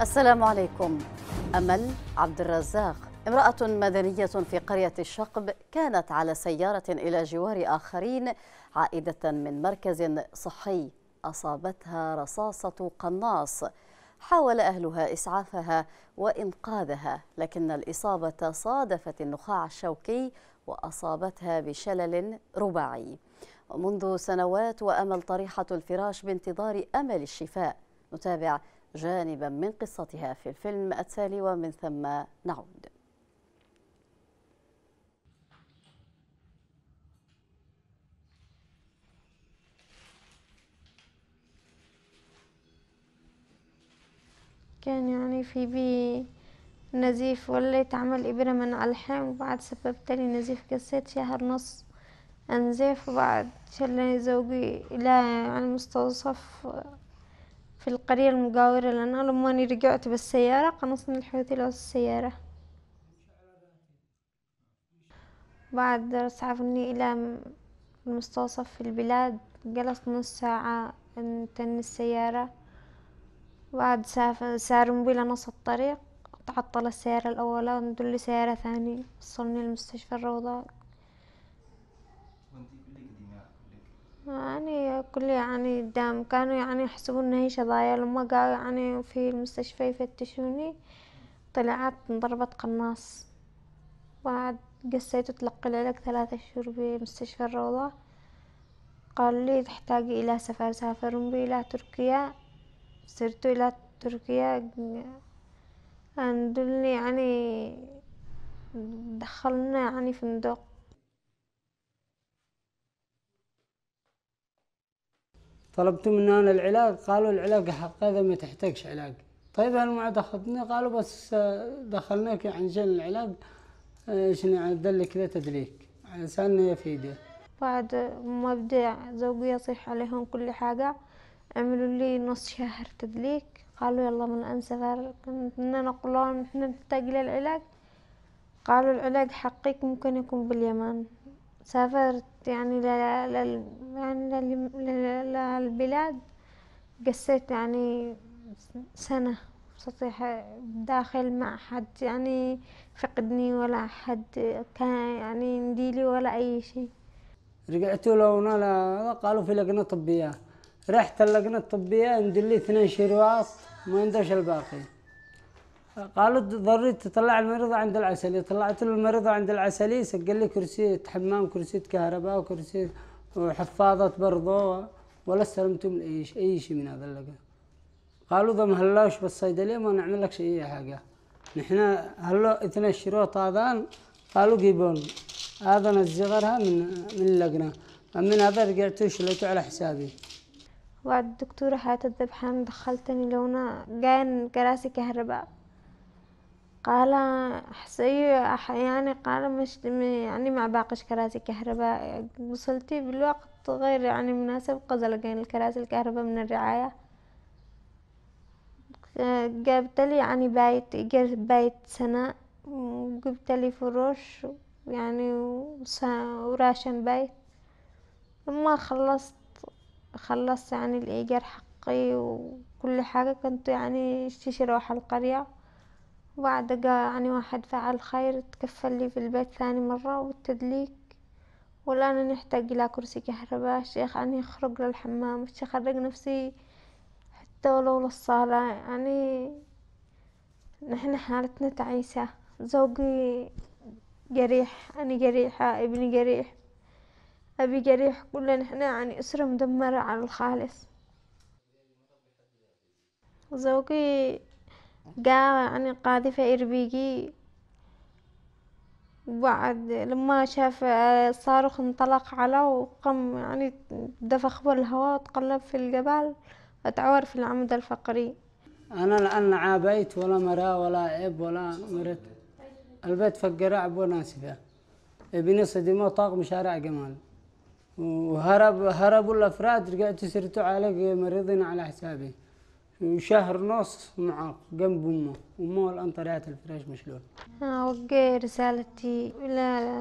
السلام عليكم أمل عبد الرزاق امرأة مدنية في قرية الشقب كانت على سيارة إلى جوار آخرين عائدة من مركز صحي أصابتها رصاصة قناص حاول أهلها إسعافها وإنقاذها لكن الإصابة صادفت النخاع الشوكي وأصابتها بشلل رباعي ومنذ سنوات وأمل طريحة الفراش بانتظار أمل الشفاء نتابع جانبا من قصتها في الفيلم التالي ومن ثم نعود كان يعني في بي نزيف وليت عمل إبرة من على الحام وبعد سببت لي نزيف قصيت شهر نص أنزيف وبعد شلني زوجي إلى المستوصف في القرية المجاورة لنا لما رجعت بالسيارة قنصني الحوثي لو السيارة بعد سعفني إلى المستوصف في البلاد جلست نص ساعة نتني السيارة بعد سار موبيل نص الطريق تعطل السيارة الأولى وندل سيارة ثانية وصلني المستشفى الروضة يعني كل يعني الدم كانوا يعني يحسبون إن هي شظايا لما قالوا يعني في المستشفى يفتشوني طلعت انضربت قناص بعد قسيت وتلقي العلاج ثلاثة شهور بمستشفى الروضة قال لي تحتاجي إلى سفر سافرون بي إلى تركيا سرت إلى تركيا عندولي يعني دخلنا يعني فندق طلبت انا العلاج قالوا العلاج حق هذا ما تحتاجش علاج طيب هل ما دخلتني قالوا بس آه، دخلناك عشان العلاج آه، شنو دلك كذا تدليك علشان يفيده بعد ما بدي زوجي يصيح عليهم كل حاجة عملوا لي نص شهر تدليك قالوا يلا من الآن سفر كنا نقول لهم احنا نحتاج للعلاج قالوا العلاج حقك ممكن يكون باليمن سافرت يعني لل يعني للبلاد قسيت يعني سنة استطيع داخل ما حد يعني فقدني ولا حد كان يعني نديلي ولا أي شيء رجعت له ونالا قالوا في لجنة طبية رحت اللجنة الطبية ندلي اثنين شرواط ما ندش الباقي قالوا ضروري تطلع المريضة عند العسلية طلعت له المريضة عند العسلية سجل لي كرسي حمام كرسي كهرباء وكرسي وحفاضة برضو ولا استلمتم اي شيء من هذا اللقاء قالوا ذا مهلاش بالصيدلية ما نعمل لك شيء حاجة نحنا هلو الشروط طادان قالوا جيبون هذا نزغرها من من اللجنة من هذا رجعت شليته على حسابي وعد الدكتورة حياة الذبحان دخلتني لونا جان كراسي كهرباء قال حسي يعني قال مش يعني مع باقي كراسي كهرباء وصلتي بالوقت غير يعني مناسب لقين الكراسي الكهرباء من الرعاية جابت لي يعني بيت إيجار بيت سنة وجبت لي فروش يعني وراشن بيت لما خلصت خلصت يعني الإيجار حقي وكل حاجة كنت يعني اشتري روح القرية وبعد جاء يعني واحد فعل خير تكفل لي في البيت ثاني مرة والتدليك والآن نحتاج إلى كرسي كهرباء الشيخ يعني أخرج للحمام الشيخ أرق نفسي حتى ولو للصالة يعني نحن حالتنا تعيسة زوجي جريح أنا جريحة ابني جريح أبي جريح كلنا نحن يعني أسرة مدمرة على الخالص زوجي قام عن قاذفة إربيجي وبعد لما شاف الصاروخ انطلق على وقام يعني دفخ بالهواء تقلب في الجبال اتعور في العمود الفقري أنا لأن عابيت ولا مرا ولا عيب ولا مرت البيت فقراء أبو ناسفة ابني صدمه طاق مشارع جمال وهرب هربوا الأفراد رجعت سرتوا على مريضين على حسابي شهر ونص معاق جنب امه امه الان طلعت الفراش مشلول اوجه رسالتي الى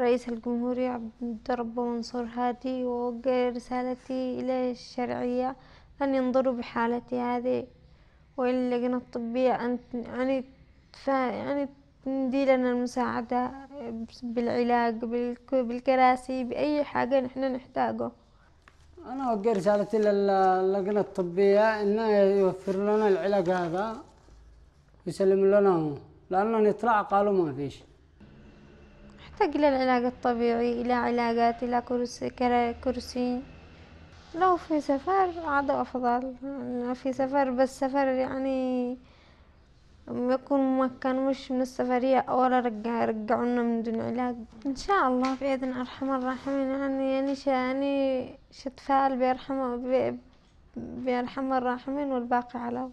رئيس الجمهورية عبد الرب منصور هادي وأوجه رسالتي الى الشرعية أن ينظروا بحالتي هذه وإلى اللجنة الطبية أن يعني يعني تندي لنا المساعدة بالعلاج بالكراسي بأي حاجة نحن نحتاجه انا اوجه رسالتي للجنه الطبيه انه يوفر لنا العلاج هذا يسلم لنا لانه نطلع قالوا ما فيش نحتاج الى العلاج الطبيعي الى علاجات الى كرسي كرسي لو في سفر عاد افضل في سفر بس سفر يعني لم يكونوا ما كانوش من السفرية ولا رجع رجعونا من دون علاج إن شاء الله بإذن أرحم الراحمين يعني يعني يعني بيرحم بيرحم بيرحم الراحمين والباقي على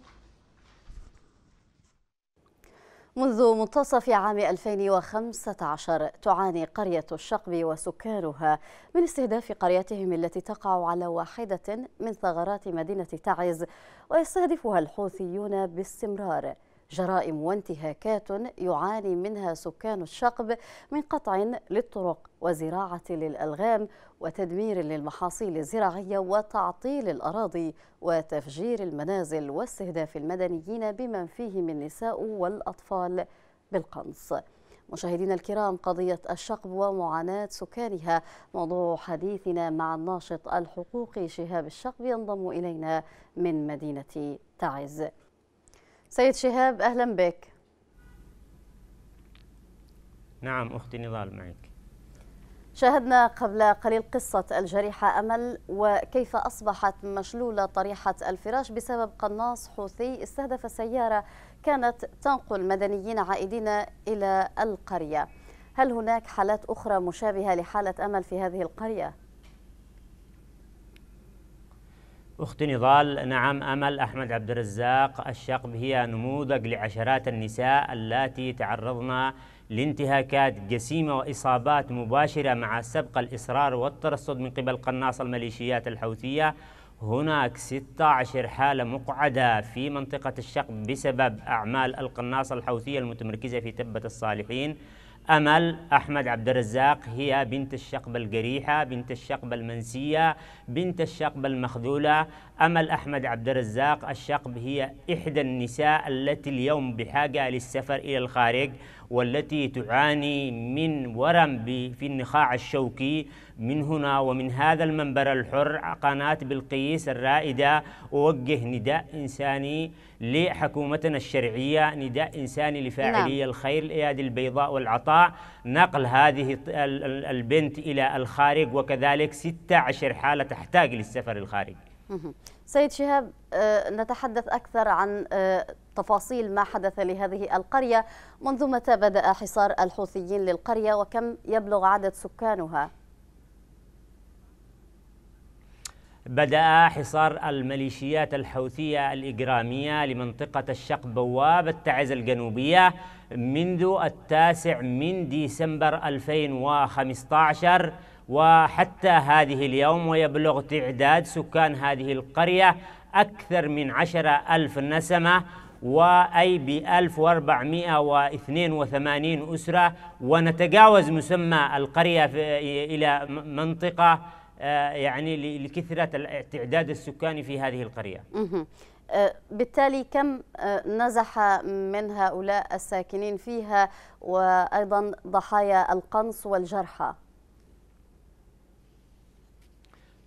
منذ منتصف عام 2015 تعاني قرية الشقب وسكانها من استهداف قريتهم التي تقع على واحدة من ثغرات مدينة تعز ويستهدفها الحوثيون باستمرار جرائم وانتهاكات يعاني منها سكان الشقب من قطع للطرق وزراعة للألغام وتدمير للمحاصيل الزراعية وتعطيل الأراضي وتفجير المنازل واستهداف المدنيين بمن فيهم النساء والأطفال بالقنص مشاهدينا الكرام قضية الشقب ومعاناة سكانها موضوع حديثنا مع الناشط الحقوقي شهاب الشقب ينضم إلينا من مدينة تعز سيد شهاب أهلا بك نعم أختي نضال معك شاهدنا قبل قليل قصة الجريحة أمل وكيف أصبحت مشلولة طريحة الفراش بسبب قناص حوثي استهدف سيارة كانت تنقل مدنيين عائدين إلى القرية هل هناك حالات أخرى مشابهة لحالة أمل في هذه القرية؟ أخت نضال نعم أمل أحمد عبد الرزاق الشقب هي نموذج لعشرات النساء اللاتي تعرضن لانتهاكات جسيمة وإصابات مباشرة مع سبق الإصرار والترصد من قبل قناص الميليشيات الحوثية هناك 16 حالة مقعدة في منطقة الشقب بسبب أعمال القناصة الحوثية المتمركزة في تبة الصالحين أمل أحمد عبد الرزاق هي بنت الشقبة القريحة بنت الشقبة المنسية بنت الشقبة المخذولة أمل أحمد عبد الرزاق الشقب هي إحدى النساء التي اليوم بحاجة للسفر إلى الخارج والتي تعاني من ورم في النخاع الشوكي من هنا ومن هذا المنبر الحر قناة بلقيس الرائدة أوجه نداء إنساني لحكومتنا الشرعية نداء إنساني لفاعلي نعم. الخير الأيادي البيضاء والعطاء نقل هذه البنت إلى الخارج وكذلك 16 حالة تحتاج للسفر الخارجي سيد شهاب آه، نتحدث أكثر عن آه، تفاصيل ما حدث لهذه القرية منذ متى بدأ حصار الحوثيين للقرية وكم يبلغ عدد سكانها؟ بدأ حصار الميليشيات الحوثية الإجرامية لمنطقة الشق بواب التعز الجنوبية منذ التاسع من ديسمبر 2015 وحتى هذه اليوم ويبلغ تعداد سكان هذه القرية أكثر من عشرة ألف نسمة وأي ب 1482 أسرة ونتجاوز مسمى القرية إلى منطقة آه، يعني لكثرة التعداد السكاني في هذه القرية آه، بالتالي كم آه، نزح من هؤلاء الساكنين فيها وأيضا ضحايا القنص والجرحى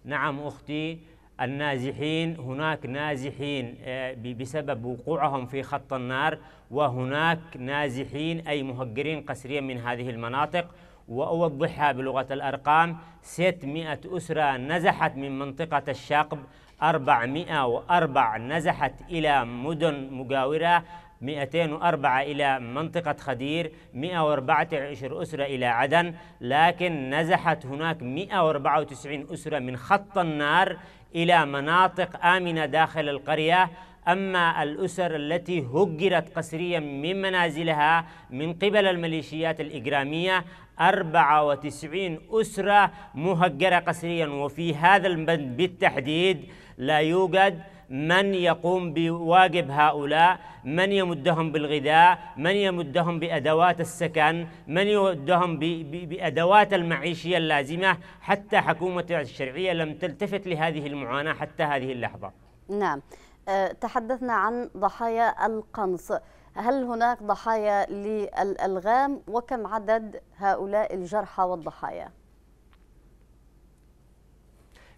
نعم أختي النازحين هناك نازحين آه، بسبب وقوعهم في خط النار وهناك نازحين أي مهجرين قسريا من هذه المناطق وأوضحها بلغة الأرقام 600 أسرة نزحت من منطقة الشاقب 404 نزحت إلى مدن مجاورة 204 إلى منطقة خدير 114 أسرة إلى عدن لكن نزحت هناك 194 أسرة من خط النار إلى مناطق آمنة داخل القرية أما الأسر التي هجرت قسريا من منازلها من قبل الميليشيات الإجرامية 94 أسرة مهجرة قسريا وفي هذا البند بالتحديد لا يوجد من يقوم بواجب هؤلاء من يمدهم بالغذاء من يمدهم بأدوات السكن من يمدهم بأدوات المعيشية اللازمة حتى حكومة الشرعية لم تلتفت لهذه المعاناة حتى هذه اللحظة نعم أه، تحدثنا عن ضحايا القنص هل هناك ضحايا للألغام وكم عدد هؤلاء الجرحى والضحايا؟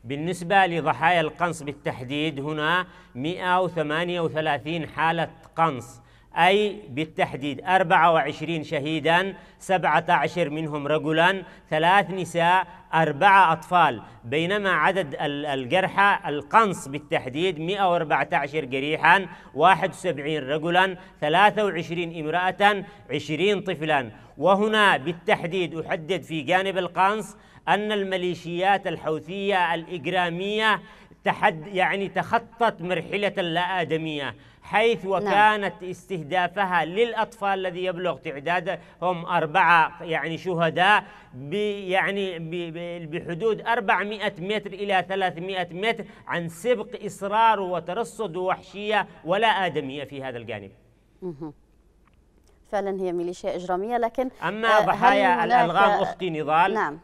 بالنسبة لضحايا القنص بالتحديد هنا 138 حالة قنص أي بالتحديد 24 شهيدا 17 منهم رجلا ثلاث نساء أربعة أطفال بينما عدد الجرحى القنص بالتحديد 114 جريحا 71 رجلا 23 امرأة 20 طفلا وهنا بالتحديد أحدد في جانب القنص أن الميليشيات الحوثية الإجرامية تحد يعني تخطت مرحلة اللا آدمية حيث نعم. وكانت نعم. استهدافها للأطفال الذي يبلغ تعدادهم أربعة يعني شهداء يعني بحدود 400 متر إلى 300 متر عن سبق إصرار وترصد وحشية ولا آدمية في هذا الجانب فعلا هي ميليشيا إجرامية لكن أما ضحايا آه، الألغام أختي نضال نعم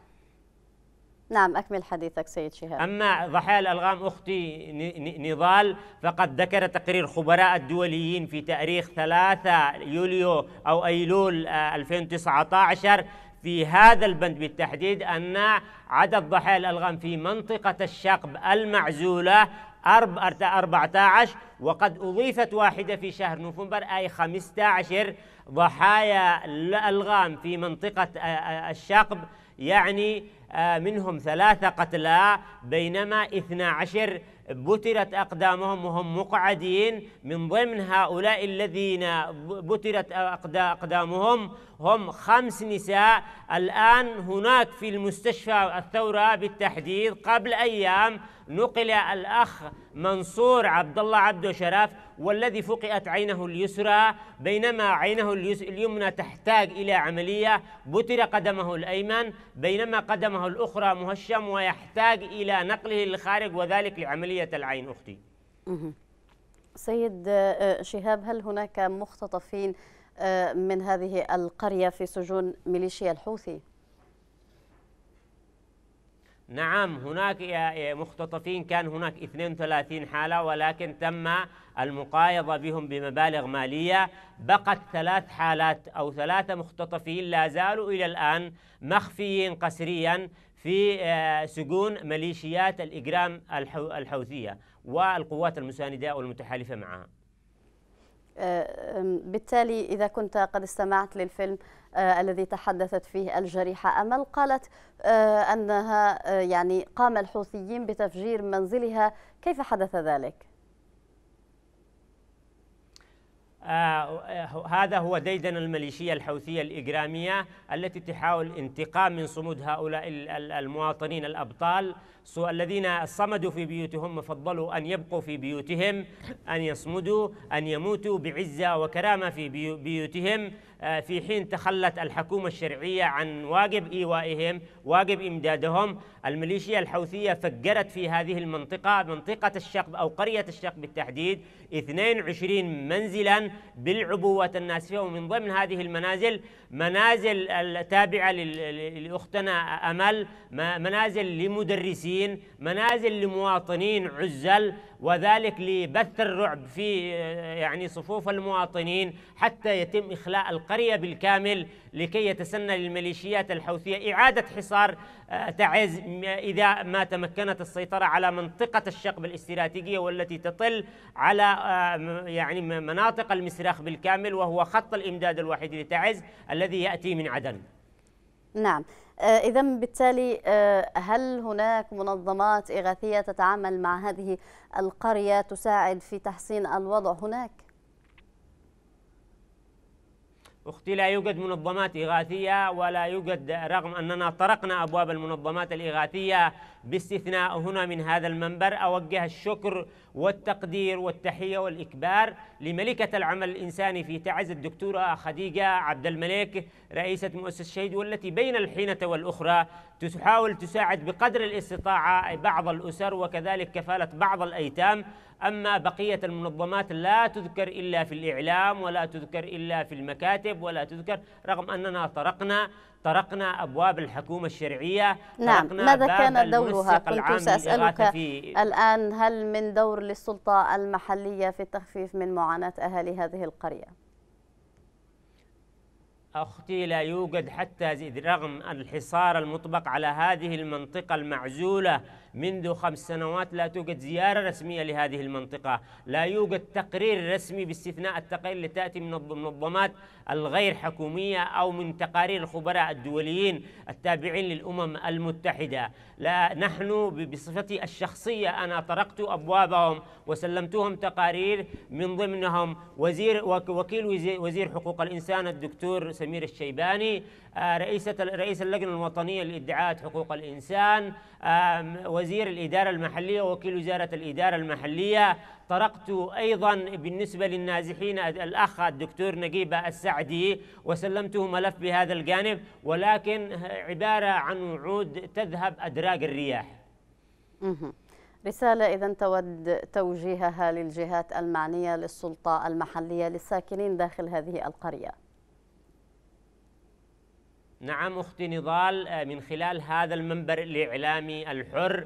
نعم أكمل حديثك سيد شهاب أما ضحايا الألغام أختي نضال فقد ذكر تقرير خبراء الدوليين في تاريخ 3 يوليو أو أيلول 2019 آه، في هذا البند بالتحديد أن عدد ضحايا الألغام في منطقة الشقب المعزولة 14 وقد أضيفت واحدة في شهر نوفمبر أي 15 ضحايا الألغام في منطقة آه، آه، الشقب يعني آه، منهم ثلاثة قتلى بينما اثنا عشر بترت أقدامهم وهم مقعدين من ضمن هؤلاء الذين بترت أقدامهم هم خمس نساء الآن هناك في المستشفى الثورة بالتحديد قبل أيام نقل الأخ منصور عبد الله عبده شرف والذي فقئت عينه اليسرى بينما عينه اليمنى تحتاج إلى عملية بتر قدمه الأيمن بينما قدمه الأخرى مهشم ويحتاج إلى نقله للخارج وذلك لعملية العين أختي سيد آه، شهاب هل هناك مختطفين آه، من هذه القرية في سجون ميليشيا الحوثي؟ نعم هناك مختطفين كان هناك 32 حالة ولكن تم المقايضة بهم بمبالغ مالية بقت ثلاث حالات أو ثلاثة مختطفين لا زالوا إلى الآن مخفيين قسريا في آه، سجون ميليشيات الإجرام الحوثية والقوات المساندة والمتحالفة معها بالتالي إذا كنت قد استمعت للفيلم آه، الذي تحدثت فيه الجريحة أمل قالت آه، أنها آه، يعني قام الحوثيين بتفجير منزلها كيف حدث ذلك؟ آه،, آه هذا هو ديدن الميليشية الحوثية الإجرامية التي تحاول انتقام من صمود هؤلاء المواطنين الأبطال الذين صمدوا في بيوتهم وفضلوا أن يبقوا في بيوتهم أن يصمدوا أن يموتوا بعزة وكرامة في بيوتهم آه، في حين تخلت الحكومة الشرعية عن واجب إيوائهم واجب إمدادهم الميليشيا الحوثية فجرت في هذه المنطقة منطقة الشق أو قرية الشق بالتحديد 22 منزلا بالعبوة الناسفة ومن ضمن هذه المنازل منازل التابعة لأختنا أمل منازل لمدرسين منازل لمواطنين عزل وذلك لبث الرعب في آه، يعني صفوف المواطنين حتى يتم إخلاء القرية بالكامل لكي يتسنى للميليشيات الحوثية إعادة حصار آه، تعز إذا ما تمكنت السيطرة على منطقة الشقب الاستراتيجية والتي تطل على آه، يعني مناطق المسرخ بالكامل وهو خط الإمداد الوحيد لتعز الذي يأتي من عدن نعم آه، إذا بالتالي آه، هل هناك منظمات إغاثية تتعامل مع هذه القرية تساعد في تحسين الوضع هناك؟ أختي لا يوجد منظمات إغاثية ولا يوجد رغم أننا طرقنا أبواب المنظمات الإغاثية باستثناء هنا من هذا المنبر أوجه الشكر والتقدير والتحية والإكبار لملكة العمل الإنساني في تعز الدكتورة خديجة عبد الملك رئيسة مؤسسة الشهيد والتي بين الحينة والأخرى تحاول تساعد بقدر الاستطاعة بعض الأسر وكذلك كفالة بعض الأيتام أما بقية المنظمات لا تذكر إلا في الإعلام ولا تذكر إلا في المكاتب ولا تذكر رغم أننا طرقنا طرقنا أبواب الحكومة الشرعية نعم ماذا كان دورها كنت سأسألك الآن هل من دور للسلطة المحلية في التخفيف من معاناة أهالي هذه القرية أختي لا يوجد حتى رغم الحصار المطبق على هذه المنطقة المعزولة منذ خمس سنوات لا توجد زيارة رسمية لهذه المنطقة لا يوجد تقرير رسمي باستثناء التقارير اللي تأتي من المنظمات الغير حكومية أو من تقارير الخبراء الدوليين التابعين للأمم المتحدة لا نحن بصفتي الشخصية أنا طرقت أبوابهم وسلمتهم تقارير من ضمنهم وزير وكيل وزير حقوق الإنسان الدكتور سمير الشيباني آه، رئيسة رئيس اللجنة الوطنية لإدعاءات حقوق الإنسان وزير الإدارة المحلية وكيل وزارة الإدارة المحلية طرقت أيضا بالنسبة للنازحين الأخ الدكتور نجيب السعدي وسلمته ملف بهذا الجانب ولكن عبارة عن وعود تذهب أدراج الرياح رسالة إذا تود توجيهها للجهات المعنية للسلطة المحلية للساكنين داخل هذه القرية نعم أختي نضال آه، من خلال هذا المنبر الإعلامي الحر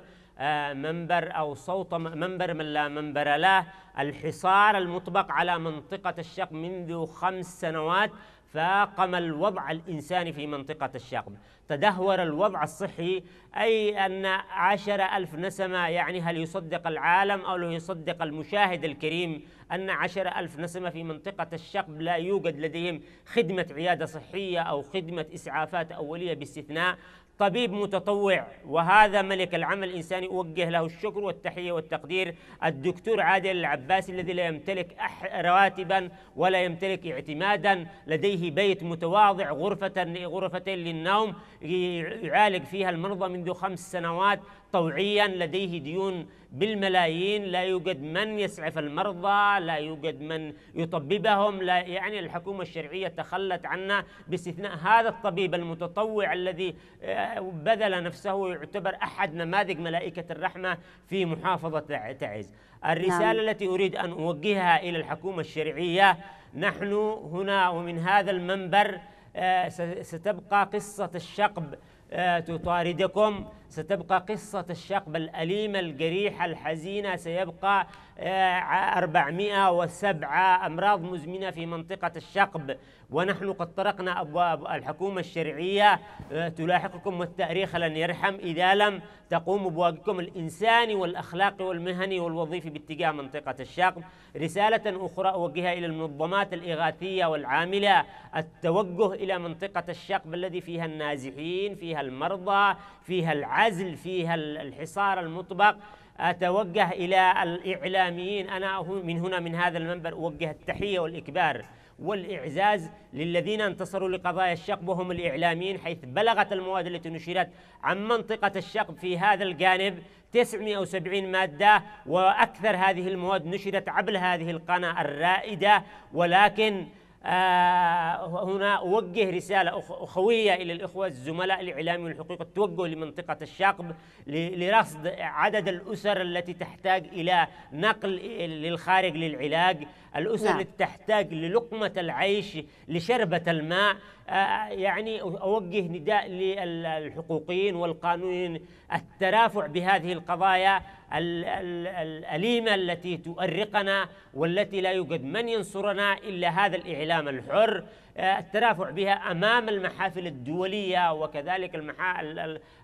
منبر أو صوت منبر من لا منبر له الحصار المطبق على منطقة الشق منذ خمس سنوات فاقم الوضع الإنساني في منطقة الشق تدهور الوضع الصحي أي أن عشر ألف نسمة يعني هل يصدق العالم أو يصدق المشاهد الكريم أن عشر ألف نسمة في منطقة الشقب لا يوجد لديهم خدمة عيادة صحية أو خدمة إسعافات أولية باستثناء طبيب متطوع وهذا ملك العمل الإنساني أوجه له الشكر والتحية والتقدير الدكتور عادل العباسي الذي لا يمتلك رواتبا ولا يمتلك اعتمادا لديه بيت متواضع غرفة غرفتين للنوم يعالج فيها المرضى منذ خمس سنوات طوعيا لديه ديون بالملايين لا يوجد من يسعف المرضى لا يوجد من يطببهم لا يعني الحكومة الشرعية تخلت عنا باستثناء هذا الطبيب المتطوع الذي آه، بذل نفسه ويعتبر أحد نماذج ملائكة الرحمة في محافظة تعز الرسالة نعم. التي أريد أن أوجهها إلى الحكومة الشرعية نحن هنا ومن هذا المنبر آه، ستبقى قصة الشقب آه، تطاردكم ستبقى قصة الشقب الأليمة الجريحة الحزينة سيبقى 407 أمراض مزمنة في منطقة الشقب ونحن قد طرقنا أبواب الحكومة الشرعية آه، تلاحقكم والتاريخ لن يرحم إذا لم تقوم بواجبكم الإنساني والأخلاقي والمهني والوظيفي باتجاه منطقة الشقب رسالة أخرى أوجهها إلى المنظمات الإغاثية والعاملة التوجه إلى منطقة الشقب الذي فيها النازحين فيها المرضى فيها العزل فيها الحصار المطبق أتوجه إلى الإعلاميين أنا من هنا من هذا المنبر أوجه التحية والإكبار والإعزاز للذين انتصروا لقضايا الشقب وهم الإعلاميين حيث بلغت المواد التي نشرت عن منطقة الشقب في هذا الجانب 970 مادة وأكثر هذه المواد نشرت عبر هذه القناة الرائدة ولكن آه، هنا أوجه رسالة أخوية إلى الإخوة الزملاء الإعلاميين والحقيقة توجه لمنطقة الشاقب لرصد عدد الأسر التي تحتاج إلى نقل للخارج للعلاج الأسر نعم. التي تحتاج للقمة العيش لشربة الماء آه، يعني أوجه نداء للحقوقيين والقانونيين الترافع بهذه القضايا الأليمة التي تؤرقنا والتي لا يوجد من ينصرنا إلا هذا الإعلام الحر آه، الترافع بها أمام المحافل الدولية وكذلك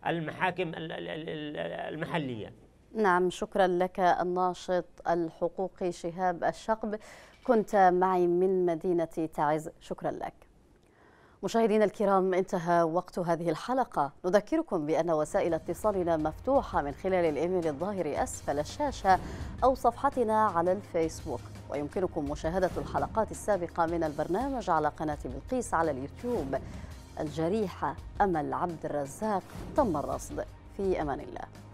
المحاكم المحلية نعم شكرا لك الناشط الحقوقي شهاب الشقب كنت معي من مدينة تعز شكرا لك مشاهدينا الكرام انتهى وقت هذه الحلقة نذكركم بأن وسائل اتصالنا مفتوحة من خلال الإيميل الظاهر أسفل الشاشة أو صفحتنا على الفيسبوك ويمكنكم مشاهدة الحلقات السابقة من البرنامج على قناة بلقيس على اليوتيوب الجريحة أمل عبد الرزاق تم الرصد في أمان الله